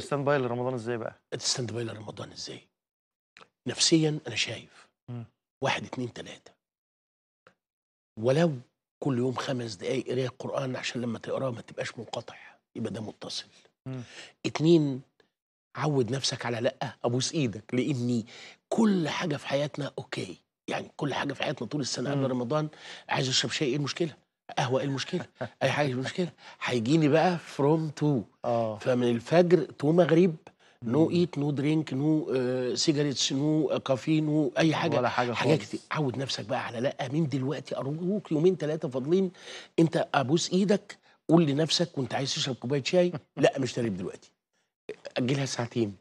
ستاند باي لرمضان ازاي بقى؟ ستاند باي لرمضان ازاي؟ نفسيا انا شايف مم. واحد اتنين تلاته ولو كل يوم خمس دقايق قراءة قران عشان لما تقراه ما تبقاش منقطع يبقى ده متصل. م. اتنين عود نفسك على لا ابوس ايدك لاني كل حاجه في حياتنا اوكي يعني كل حاجه في حياتنا طول السنه قبل رمضان عايز اشرب شاي ايه المشكله؟ قهوه ايه المشكله؟ اي حاجه إيه المشكله هيجيني بقى فروم تو اه فمن الفجر تو مغرب نو ايت نو درينك نو سيجاريتس آه، نو آه، كافيه نو اي حاجه ولا حاجه حاجات كتير عود نفسك بقى على لا من دلوقتي ارجوك يومين ثلاثه فاضلين انت ابوس ايدك قول لنفسك كنت عايز تشرب كوبايه شاي لا مش تريب دلوقتي اجلها ساعتين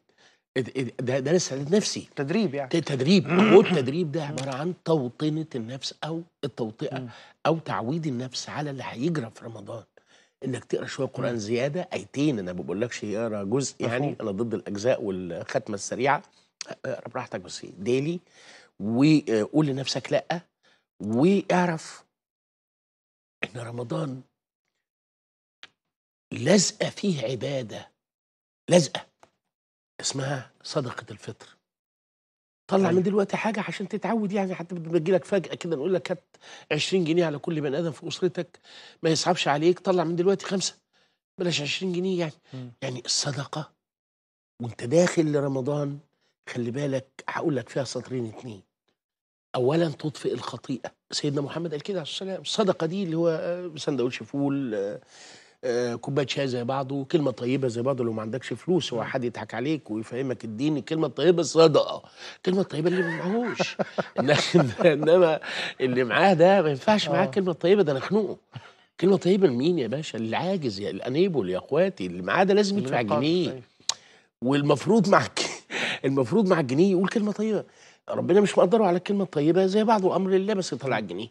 ده ده استعداد نفسي تدريب يعني تدريب والتدريب ده عباره عن توطينه النفس او التوطئه او تعويد النفس على اللي هيجرى في رمضان انك تقرا شويه قران زياده ايتين انا ما بقولكش اقرا جزء يعني انا ضد الاجزاء والختمه السريعه اقرا براحتك بس ديلي وقول لنفسك لا واعرف ان رمضان لزقه فيه عباده لزقه اسمها صدقة الفطر طلع من دلوقتي حاجة عشان تتعود يعني حتى لما تجيلك فجأة كده نقول لك هات 20 جنيه على كل بني آدم في أسرتك ما يصعبش عليك طلع من دلوقتي خمسة بلاش 20 جنيه يعني م. يعني الصدقة وأنت داخل لرمضان خلي بالك هقول لك فيها سطرين اتنين اولا تطفئ الخطيئه سيدنا محمد قال كده عليه الصلاه والسلام الصدقه دي اللي هو آه، سندوتش فول آه، آه، كوبايه شاي زي بعضه وكلمه طيبه زي بعضه لو ما عندكش فلوس هو حد يضحك عليك ويفهمك الدين الكلمه الطيبه صدقه الكلمه الطيبه اللي ما معهوش انما اللي معاه ده ما ينفعش معاه آه. كلمه طيبه ده انا خنوقه كلمه طيبه لمين يا باشا العاجز يا الانيبل يا اخواتي اللي معاه ده لازم يدفع جنيه أيوه. والمفروض مع المفروض مع الجنيه يقول كلمه طيبه ربنا مش مقدره على الكلمه الطيبه زي بعضه امر الله بس يطلع الجنيه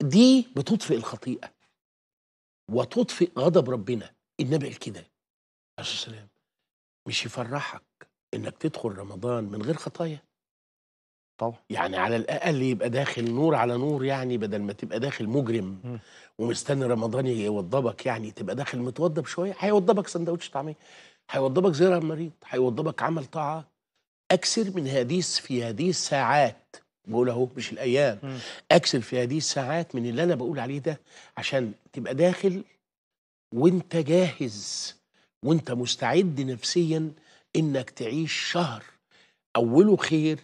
دي بتطفئ الخطيئه وتطفئ غضب ربنا النبي قال كده عليه السلام مش يفرحك انك تدخل رمضان من غير خطايا طبعا يعني على الاقل يبقى داخل نور على نور يعني بدل ما تبقى داخل مجرم ومستني رمضان يوضبك يعني تبقى داخل متوضب شويه هيوضبك سندوتش طعميه هيوضبك زيارة المريض هيوضبك عمل طاعة أكثر من هذه في هذه الساعات بقول اهو مش الايام اكسل في هذه الساعات من اللي انا بقول عليه ده عشان تبقى داخل وانت جاهز وانت مستعد نفسيا انك تعيش شهر اوله خير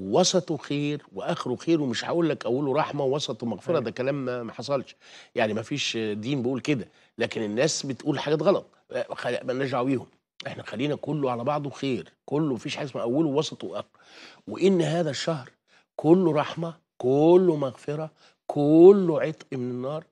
وسطه خير واخره خير ومش هقول لك اوله رحمه ووسطه مغفره أيوه. ده كلام ما حصلش يعني ما فيش دين بيقول كده لكن الناس بتقول حاجات غلط مالناش دعوه بيهم احنا خلينا كله على بعضه خير كله مفيش حاجه اسمها اوله ووسطه واخره وان هذا الشهر كله رحمه كله مغفره كله عتق من النار